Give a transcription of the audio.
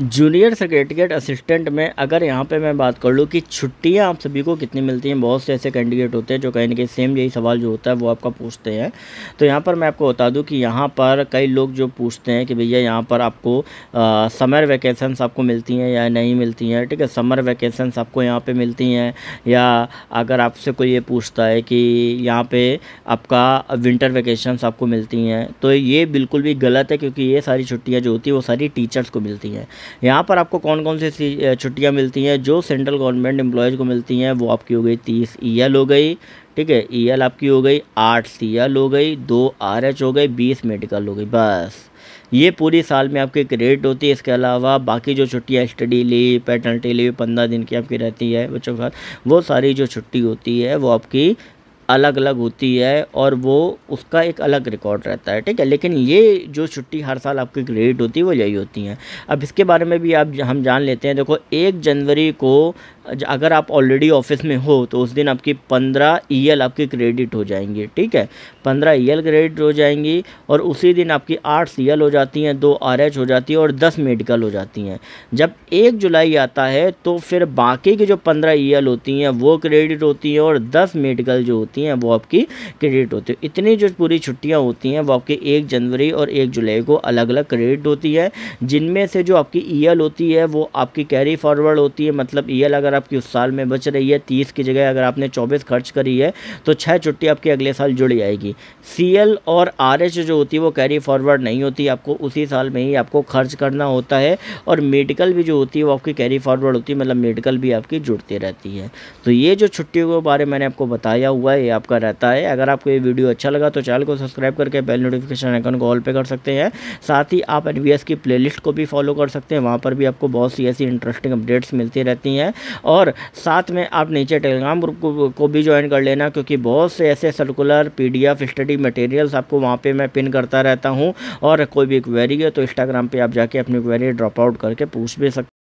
junior secretariat assistant में अगर यहाँ पे मैं बात कर लूँ कि छुट्टियाँ आप सभी को कितनी मिलती हैं बहुत से ऐसे कैंडिडेट होते हैं जो कहीं ना कहीं सेम यही सवाल जो होता है वो आपका पूछते हैं तो यहाँ पर मैं आपको बता दूँ कि यहाँ पर कई लोग जो पूछते हैं कि भैया यहाँ पर आपको आ, समर वैकेसन्स आपको मिलती हैं या नहीं मिलती हैं ठीक है समर वैकेसन्स आपको यहाँ पर मिलती हैं या अगर आपसे कोई ये पूछता है कि यहाँ पर आपका विंटर वैकेशंस आपको मिलती हैं तो ये बिल्कुल भी गलत है क्योंकि ये सारी छुट्टियाँ जो होती हैं वो सारी टीचर्स को मिलती हैं यहाँ पर आपको कौन कौन सी छुट्टियाँ मिलती हैं जो सेंट्रल गवर्नमेंट एम्प्लॉयज़ को मिलती हैं वो आपकी हो गई तीस ई e हो गई ठीक है ई e आपकी हो गई आठ सी हो गई दो आर हो गई बीस मेडिकल हो गई बस ये पूरी साल में आपकी क्रेडिट होती है इसके अलावा बाकी जो छुट्टियाँ स्टडी ली पैटर्निटी ली पंद्रह दिन की आपकी रहती है बच्चों के साथ वो सारी जो छुट्टी होती है वो आपकी अलग अलग होती है और वो उसका एक अलग रिकॉर्ड रहता है ठीक है लेकिन ये जो छुट्टी हर साल आपकी क्रेडिट होती है वो यही होती हैं अब इसके बारे में भी आप हम जान लेते हैं देखो एक जनवरी को अगर आप ऑलरेडी ऑफिस में हो तो उस दिन आपकी पंद्रह ई e आपके क्रेडिट हो जाएंगे ठीक है पंद्रह ई e क्रेडिट हो जाएंगी और उसी दिन आपकी आठ सी हो जाती हैं दो आर हो जाती है और दस मेडिकल हो जाती हैं जब एक जुलाई आता है तो फिर बाकी की जो पंद्रह ई e होती हैं वो क्रेडिट होती हैं और दस मेडिकल जो होती हैं वो आपकी क्रेडिट होती है इतनी जो पूरी छुट्टियाँ होती हैं वो आपकी एक जनवरी और एक जुलाई को अलग अलग क्रेडिट होती है जिनमें से जो आपकी ई होती है वो आपकी कैरी फॉरवर्ड होती है मतलब ई अगर अगर आपकी उस साल में बच रही है तीस की जगह अगर आपने चौबीस खर्च करी है तो छः छुट्टी आपकी अगले साल जुड़ जाएगी सी और आर जो होती है वो कैरी फॉरवर्ड नहीं होती आपको उसी साल में ही आपको खर्च करना होता है और मेडिकल भी जो होती है वो आपकी कैरी फॉरवर्ड होती है मतलब मेडिकल भी आपकी जुड़ती रहती है तो ये जो छुट्टियों के बारे में मैंने आपको बताया हुआ है ये आपका रहता है अगर आपको ये वीडियो अच्छा लगा तो चैनल को सब्सक्राइब करके बेल नोटिफिकेशन आइकन को ऑल पे कर सकते हैं साथ ही आप एन की प्लेलिस्ट को भी फॉलो कर सकते हैं वहाँ पर भी आपको बहुत सी ऐसी इंटरेस्टिंग अपडेट्स मिलती रहती हैं और साथ में आप नीचे टेलीग्राम ग्रुप को, को भी ज्वाइन कर लेना क्योंकि बहुत से ऐसे सर्कुलर पी स्टडी मटेरियल्स आपको वहाँ पर मैं पिन करता रहता हूँ और कोई भी क्वेरी है तो इंस्टाग्राम पर आप जाके अपनी क्वेरी ड्रॉप आउट करके पूछ भी सकते